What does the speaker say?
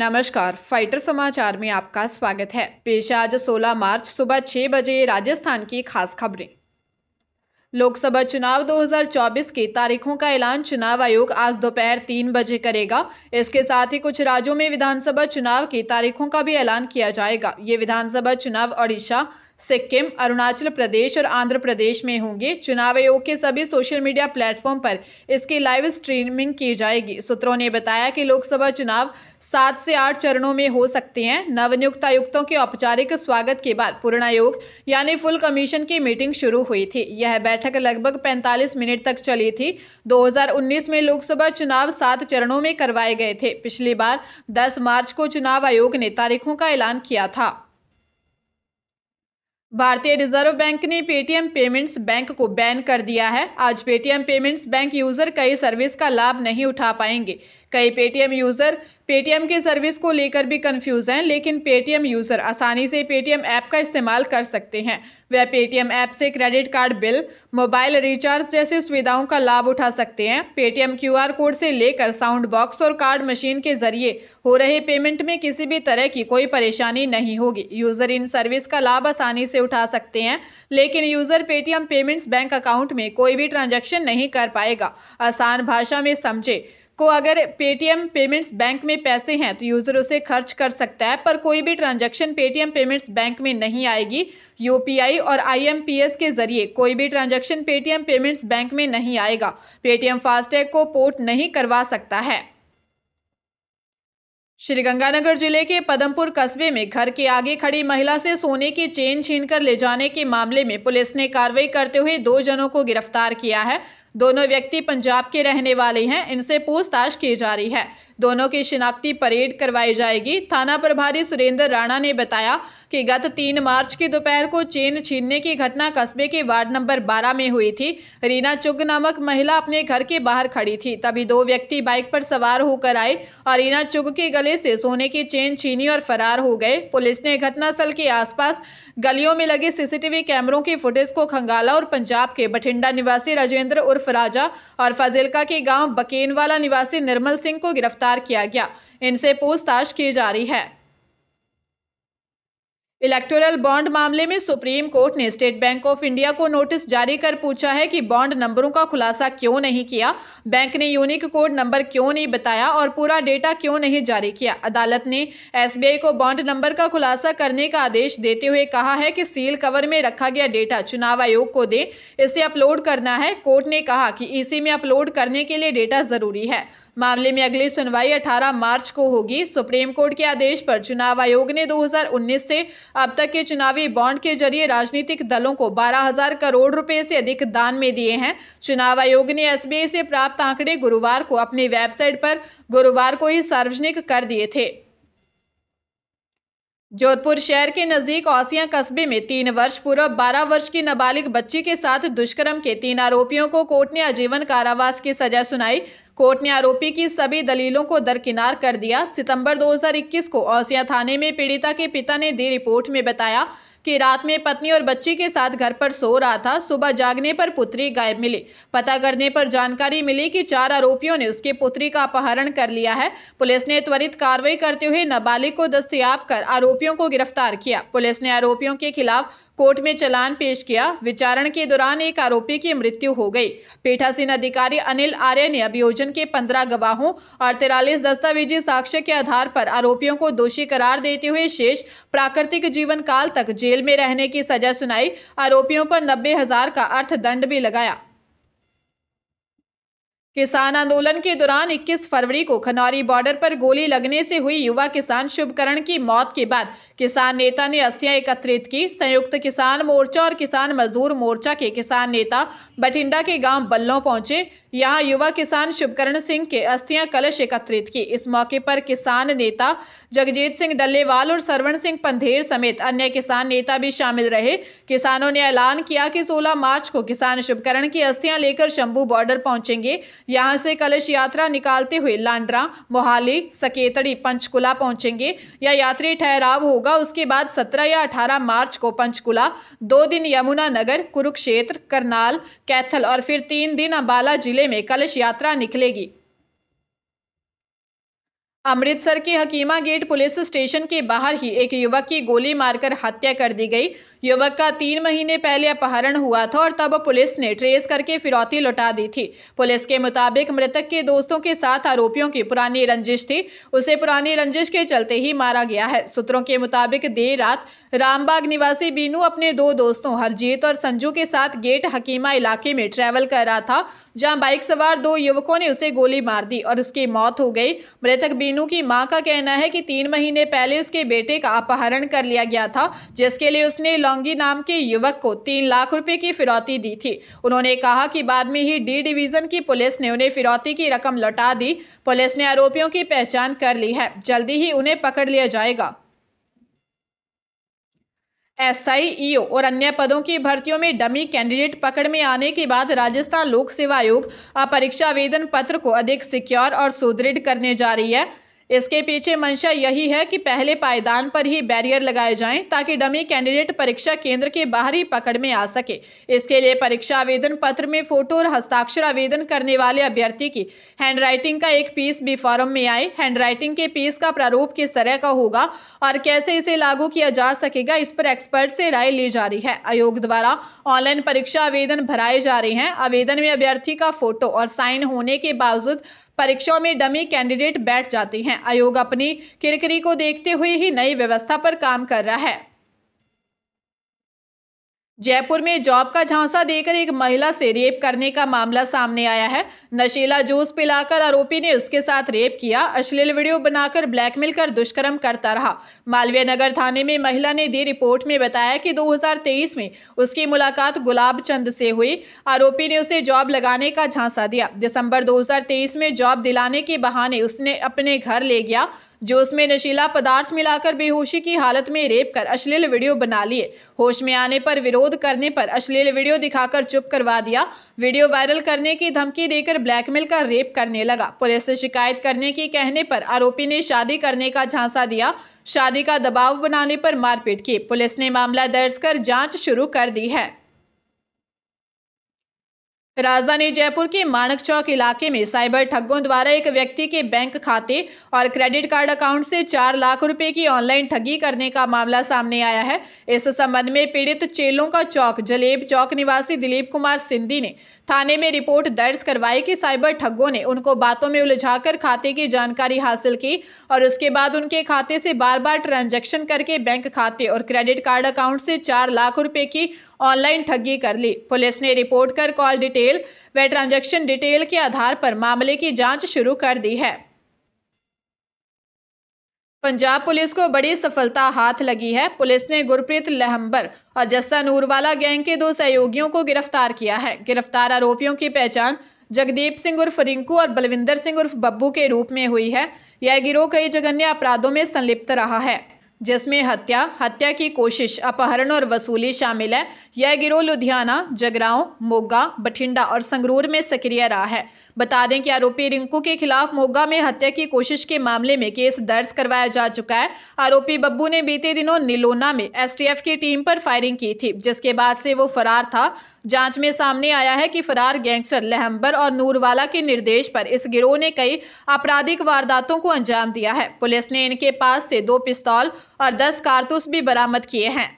नमस्कार फाइटर समाचार में आपका स्वागत है पेश आज 16 मार्च सुबह छह बजे राजस्थान की खास खबरें लोकसभा चुनाव 2024 की तारीखों का ऐलान चुनाव आयोग आज दोपहर तीन बजे करेगा इसके साथ ही कुछ राज्यों में विधानसभा चुनाव की तारीखों का भी ऐलान किया जाएगा ये विधानसभा चुनाव ओडिशा सिक्किम अरुणाचल प्रदेश और आंध्र प्रदेश में होंगे चुनाव आयोग के सभी सोशल मीडिया प्लेटफॉर्म पर इसकी लाइव स्ट्रीमिंग की जाएगी सूत्रों ने बताया कि लोकसभा चुनाव सात से आठ चरणों में हो सकते हैं नवनियुक्त आयुक्तों के औपचारिक स्वागत के बाद पूर्ण आयोग यानी फुल कमीशन की मीटिंग शुरू हुई थी यह बैठक लगभग पैंतालीस मिनट तक चली थी दो में लोकसभा चुनाव सात चरणों में करवाए गए थे पिछली बार दस मार्च को चुनाव आयोग ने तारीखों का ऐलान किया था भारतीय रिजर्व बैंक ने पेटीएम पेमेंट्स बैंक को बैन कर दिया है आज पेटीएम पेमेंट्स बैंक यूजर कई सर्विस का लाभ नहीं उठा पाएंगे कई पेटीएम यूजर पेटीएम के सर्विस को लेकर भी कंफ्यूज हैं लेकिन पेटीएम यूज़र आसानी से पेटीएम ऐप का इस्तेमाल कर सकते हैं वह पेटीएम ऐप से credit card bill mobile recharge जैसी सुविधाओं का लाभ उठा सकते हैं पेटीएम क्यूआर कोड से लेकर साउंड बॉक्स और कार्ड मशीन के जरिए हो रहे पेमेंट में किसी भी तरह की कोई परेशानी नहीं होगी यूज़र इन सर्विस का लाभ आसानी से उठा सकते हैं लेकिन user Paytm payments bank account में कोई भी ट्रांजेक्शन नहीं कर पाएगा आसान भाषा में समझे को अगर पेटीएम पेमेंट्स बैंक में पैसे हैं तो यूज़र उसे खर्च कर सकता है पर कोई भी ट्रांजैक्शन पेटीएम पेमेंट्स बैंक में नहीं आएगी यूपीआई और आईएमपीएस के जरिए कोई भी ट्रांजैक्शन पेटीएम पेमेंट्स बैंक में नहीं आएगा पेटीएम फास्टैग को पोर्ट नहीं करवा सकता है श्रीगंगानगर जिले के पदमपुर कस्बे में घर के आगे खड़ी महिला से सोने की चेन छीनकर ले जाने के मामले में पुलिस ने कार्रवाई करते हुए दो जनों को गिरफ्तार किया है दोनों व्यक्ति पंजाब के रहने वाले हैं इनसे पूछताछ की जा रही है दोनों की शिनाख्ती परेड करवाई जाएगी थाना प्रभारी सुरेंद्र राणा ने बताया कि गत तीन मार्च की दोपहर को चेन छीनने की घटना कस्बे के वार्ड नंबर 12 में हुई थी रीना चुग नामक महिला अपने घर के बाहर खड़ी थी तभी दो व्यक्ति बाइक पर सवार होकर आए और रीना चुग के गले से सोने की चेन छीनी और फरार हो गए पुलिस ने घटनास्थल के आसपास गलियों में लगे सीसीटीवी कैमरों की फुटेज को खंगाला और पंजाब के बठिंडा निवासी राजेंद्र उर्फ राजा और फाजिलका के गांव बकेनवाला निवासी निर्मल सिंह को गिरफ्तार किया गया इनसे पूछताछ की जा रही है इलेक्टोरल बॉन्ड मामले में सुप्रीम कोर्ट ने स्टेट बैंक ऑफ इंडिया को नोटिस जारी कर पूछा है कि बॉन्ड नंबरों का खुलासा क्यों नहीं किया बैंक ने यूनिक कोड नंबर क्यों नहीं बताया और पूरा डेटा क्यों नहीं जारी किया अदालत ने एसबीआई को बॉन्ड नंबर का खुलासा करने का आदेश देते हुए कहा है कि सील कवर में रखा गया डेटा चुनाव आयोग को दे इसे अपलोड करना है कोर्ट ने कहा कि इसी में अपलोड करने के लिए डेटा जरूरी है मामले में अगली सुनवाई 18 मार्च को होगी सुप्रीम कोर्ट के आदेश पर चुनाव आयोग ने 2019 से अब तक के चुनावी बॉन्ड के जरिए राजनीतिक दलों को 12,000 करोड़ रुपए से अधिक दान में दिए हैं चुनाव आयोग ने एसबीआई से प्राप्त आंकड़े गुरुवार को अपनी वेबसाइट पर गुरुवार को ही सार्वजनिक कर दिए थे जोधपुर शहर के नजदीक औसिया कस्बे में तीन वर्ष पूर्व बारह वर्ष की नाबालिग बच्ची के साथ दुष्कर्म के तीन आरोपियों को कोर्ट ने आजीवन कारावास की सजा सुनाई कोर्ट ने आरोपी की सभी दलीलों को दरकिनार कर दिया सितंबर 2021 को औसिया थाने में पीड़िता के पिता ने दी रिपोर्ट में बताया कि रात में पत्नी और बच्चे के साथ घर पर सो रहा था सुबह जागने पर पुत्री गायब मिली पता करने पर जानकारी मिली कि चार आरोपियों ने उसकी पुत्री का अपहरण कर लिया है पुलिस ने त्वरित कार्रवाई करते हुए नाबालिग को दस्तियाब कर आरोपियों को गिरफ्तार किया पुलिस ने आरोपियों के खिलाफ कोर्ट में चलान पेश किया विचारण के दौरान एक आरोपी की मृत्यु हो गई पीठासीन अधिकारी अनिल आर्य ने अभियोजन के पंद्रह गवाहों और तिरालीस दस्तावेजी साक्ष्य के आधार पर आरोपियों को दोषी करार देते हुए शेष प्राकृतिक जीवन काल तक जेल जेल में रहने की सजा सुनाई आरोपियों पर नब्बे हजार का अर्थदंड भी लगाया किसान आंदोलन के दौरान 21 फरवरी को खनौरी बॉर्डर पर गोली लगने से हुई युवा किसान शुभकरण की मौत के बाद किसान नेता ने अस्थियां एकत्रित की संयुक्त किसान मोर्चा और किसान मजदूर मोर्चा के किसान नेता बठिंडा के गांव बल्लों पहुंचे यहां युवा किसान शुभकरण सिंह के अस्थियां कलश एकत्रित की इस मौके पर किसान नेता जगजीत सिंह डल्लेवाल और सरवण सिंह पंधेर समेत अन्य किसान नेता भी शामिल रहे किसानों ने ऐलान किया कि 16 मार्च को किसान शुभकरण की अस्थियां लेकर शंभू बॉर्डर पहुंचेंगे यहां से कलश यात्रा निकालते हुए लांड्रा मोहाली सकेतड़ी पंचकुला पहुंचेंगे या यात्री ठहराव होगा होगा उसके बाद 17 या 18 मार्च को पंचकुला दो दिन यमुना नगर कुरुक्षेत्र करनाल कैथल और फिर तीन दिन अम्बाला जिले में कलश यात्रा निकलेगी अमृतसर के हकीमा गेट पुलिस स्टेशन के बाहर ही एक युवक की गोली मारकर हत्या कर दी गई युवक का तीन महीने पहले अपहरण हुआ था और तब पुलिस ने ट्रेस करके फिरौती लौटा दी थी पुलिस के मुताबिक मृतक के दोस्तों के साथ आरोपियों की पुरानी रंजिश थी उसे पुरानी रंजिश के चलते ही मारा गया है सूत्रों के मुताबिक देर रात रामबाग निवासी बीनू अपने दो दोस्तों हरजीत और संजू के साथ गेट हकीमा इलाके में ट्रैवल कर रहा था जहां बाइक सवार दो युवकों ने उसे गोली मार दी और उसकी मौत हो गई मृतक बीनू की मां का कहना है कि तीन महीने पहले उसके बेटे का अपहरण कर लिया गया था जिसके लिए उसने लौंगी नाम के युवक को तीन लाख रुपए की फिरौती दी थी उन्होंने कहा कि बाद में ही डी डिवीजन की पुलिस ने उन्हें फिरौती की रकम लौटा दी पुलिस ने आरोपियों की पहचान कर ली है जल्दी ही उन्हें पकड़ लिया जाएगा एस और अन्य पदों की भर्तियों में डमी कैंडिडेट पकड़ में आने के बाद राजस्थान लोक सेवा आयोग परीक्षा आवेदन पत्र को अधिक सिक्योर और सुदृढ़ करने जा रही है इसके पीछे मंशा यही है कि पहले पायदान पर ही बैरियर लगाए जाएं ताकि डमी कैंडिडेट परीक्षा केंद्र के बाहरी पकड़ में आ सके इसके लिए परीक्षा आवेदन पत्र में फोटो और हस्ताक्षर आवेदन करने वाले अभ्यर्थी की हैंडराइटिंग का एक पीस भी फॉर्म में आए हैंडराइटिंग के पीस का प्रारूप किस तरह का होगा और कैसे इसे लागू किया जा सकेगा इस पर एक्सपर्ट से राय ली जा रही है आयोग द्वारा ऑनलाइन परीक्षा आवेदन भराए जा रहे हैं आवेदन में अभ्यर्थी का फोटो और साइन होने के बावजूद परीक्षाओं में डमी कैंडिडेट बैठ जाते हैं आयोग अपनी किरकिरी को देखते हुए ही नई व्यवस्था पर काम कर रहा है जयपुर में जॉब का झांसा देकर एक महिला से रेप करने का मामला सामने आया है नशीला जूस पिलाकर आरोपी ने उसके साथ रेप किया अश्लील वीडियो बनाकर ब्लैकमेल कर दुष्कर्म करता रहा मालवीय नगर थाने में महिला ने दी रिपोर्ट में बताया कि 2023 में उसकी मुलाकात गुलाब चंद से हुई आरोपी ने उसे जॉब लगाने का झांसा दिया दिसंबर दो में जॉब दिलाने के बहाने उसने अपने घर ले गया जो उसमें नशीला पदार्थ मिलाकर बेहोशी की हालत में रेप कर अश्लील वीडियो बना लिए होश में आने पर विरोध करने पर अश्लील वीडियो दिखाकर चुप करवा दिया वीडियो वायरल करने की धमकी देकर ब्लैकमेल का रेप करने लगा पुलिस से शिकायत करने के कहने पर आरोपी ने शादी करने का झांसा दिया शादी का दबाव बनाने पर मारपीट की पुलिस ने मामला दर्ज कर जाँच शुरू कर दी है राजधानी जयपुर के माणक चौक इलाके में साइबर ठगों द्वारा एक व्यक्ति के बैंक खाते और क्रेडिट कार्ड अकाउंट से चार लाख रुपए की ऑनलाइन ठगी करने का मामला सामने आया है इस संबंध में पीड़ित चेलों का चौक जलेब चौक निवासी दिलीप कुमार सिंधी ने थाने में रिपोर्ट दर्ज करवाई कि साइबर ठगों ने उनको बातों में उलझाकर खाते की जानकारी हासिल की और उसके बाद उनके खाते से बार बार ट्रांजैक्शन करके बैंक खाते और क्रेडिट कार्ड अकाउंट से चार लाख रुपए की ऑनलाइन ठगी कर ली पुलिस ने रिपोर्ट कर कॉल डिटेल व ट्रांजैक्शन डिटेल के आधार पर मामले की जाँच शुरू कर दी है पंजाब पुलिस को बड़ी सफलता हाथ लगी है पुलिस ने गुरप्रीत लहम्बर और जस्सा नूरवाला गैंग के दो सहयोगियों को गिरफ्तार किया है गिरफ्तार आरोपियों की पहचान जगदीप सिंह उर्फ रिंकू और बलविंदर सिंह उर्फ बब्बू के रूप में हुई है यह गिरोह कई जघन्य अपराधों में संलिप्त रहा है जिसमें हत्या हत्या की कोशिश अपहरण और वसूली शामिल है यह गिरोह लुधियाना जगराओं मोगा बठिंडा और संगरूर में सक्रिय रहा है बता दें कि आरोपी रिंकू के खिलाफ मोगा में हत्या की कोशिश के मामले में केस दर्ज करवाया जा चुका है आरोपी बब्बू ने बीते दिनों निलोना में एसटीएफ की टीम पर फायरिंग की थी जिसके बाद से वो फरार था जांच में सामने आया है कि फरार गैंगस्टर लहम्बर और नूरवाला के निर्देश पर इस गिरोह ने कई आपराधिक वारदातों को अंजाम दिया है पुलिस ने इनके पास से दो पिस्तौल और दस कारतूस भी बरामद किए हैं